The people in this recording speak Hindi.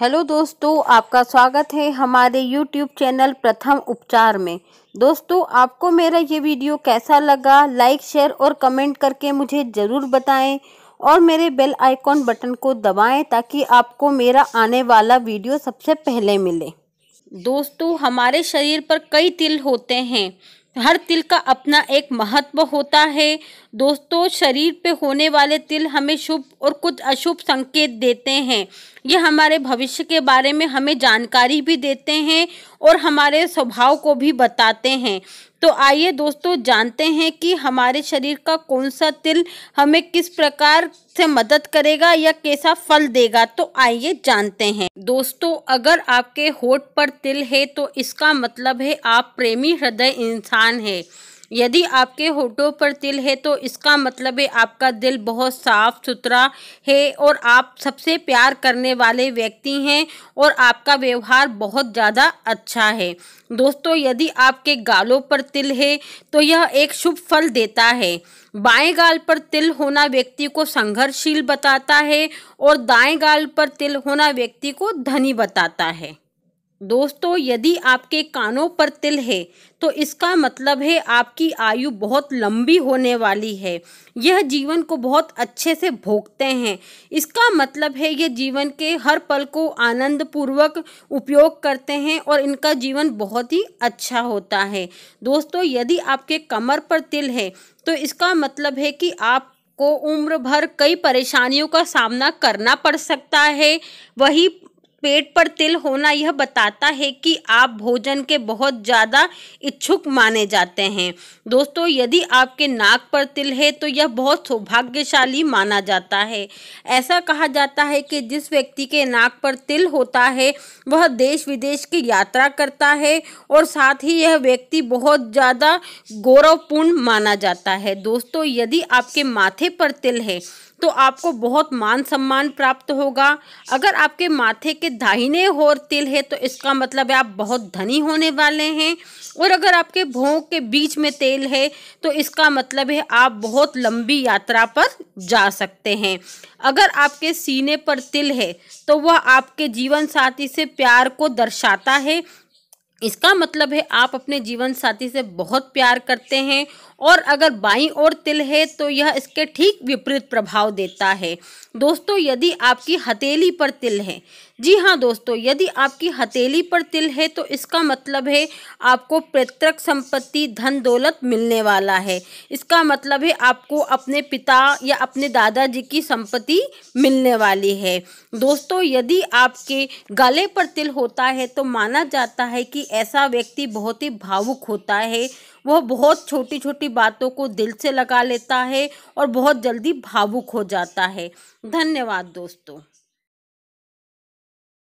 हेलो दोस्तों आपका स्वागत है हमारे यूट्यूब चैनल प्रथम उपचार में दोस्तों आपको मेरा ये वीडियो कैसा लगा लाइक शेयर और कमेंट करके मुझे ज़रूर बताएं और मेरे बेल आइकॉन बटन को दबाएं ताकि आपको मेरा आने वाला वीडियो सबसे पहले मिले दोस्तों हमारे शरीर पर कई तिल होते हैं हर तिल का अपना एक महत्व होता है दोस्तों शरीर पे होने वाले तिल हमें शुभ और कुछ अशुभ संकेत देते हैं ये हमारे भविष्य के बारे में हमें जानकारी भी देते हैं और हमारे स्वभाव को भी बताते हैं तो आइए दोस्तों जानते हैं कि हमारे शरीर का कौन सा तिल हमें किस प्रकार से मदद करेगा या कैसा फल देगा तो आइए जानते हैं दोस्तों अगर आपके होठ पर तिल है तो इसका मतलब है आप प्रेमी हृदय इंसान है यदि आपके होठों पर तिल है तो इसका मतलब है आपका दिल बहुत साफ सुथरा है और आप सबसे प्यार करने वाले व्यक्ति हैं और आपका व्यवहार बहुत ज़्यादा अच्छा है दोस्तों यदि आपके गालों पर तिल है तो यह एक शुभ फल देता है बाएं गाल पर तिल होना व्यक्ति को संघर्षशील बताता है और दाएं गाल पर तिल होना व्यक्ति को धनी बताता है दोस्तों यदि आपके कानों पर तिल है तो इसका मतलब है आपकी आयु बहुत लंबी होने वाली है यह जीवन को बहुत अच्छे से भोगते हैं इसका मतलब है यह जीवन के हर पल को आनंद पूर्वक उपयोग करते हैं और इनका जीवन बहुत ही अच्छा होता है दोस्तों यदि आपके कमर पर तिल है तो इसका मतलब है कि आप को उम्र भर कई परेशानियों का सामना करना पड़ सकता है वही पेट पर तिल होना यह बताता है कि आप भोजन के बहुत ज़्यादा इच्छुक माने जाते हैं दोस्तों यदि आपके नाक पर तिल है तो यह बहुत सौभाग्यशाली माना जाता है ऐसा कहा जाता है कि जिस व्यक्ति के नाक पर तिल होता है वह देश विदेश की यात्रा करता है और साथ ही यह व्यक्ति बहुत ज़्यादा गौरवपूर्ण माना जाता है दोस्तों यदि आपके माथे पर तिल है तो आपको बहुत मान सम्मान प्राप्त होगा अगर आपके माथे के दाहिने और तिल है तो इसका मतलब है आप बहुत धनी होने वाले हैं और अगर आपके भों के बीच में तेल है तो इसका मतलब है आप बहुत लंबी यात्रा पर जा सकते हैं अगर आपके सीने पर तिल है तो वह आपके जीवन साथी से प्यार को दर्शाता है इसका मतलब है आप अपने जीवन साथी से बहुत प्यार करते हैं और अगर बाई ओर तिल है तो यह इसके ठीक विपरीत प्रभाव देता है दोस्तों यदि आपकी हथेली पर तिल है जी हाँ दोस्तों यदि आपकी हथेली पर तिल है तो इसका मतलब है आपको पैतृक संपत्ति धन दौलत मिलने वाला है इसका मतलब है आपको अपने पिता या अपने दादाजी की संपत्ति मिलने वाली है दोस्तों यदि आपके गले पर तिल होता है तो माना जाता है कि ऐसा व्यक्ति बहुत ही भावुक होता है वह बहुत छोटी छोटी बातों को दिल से लगा लेता है और बहुत जल्दी भावुक हो जाता है धन्यवाद दोस्तों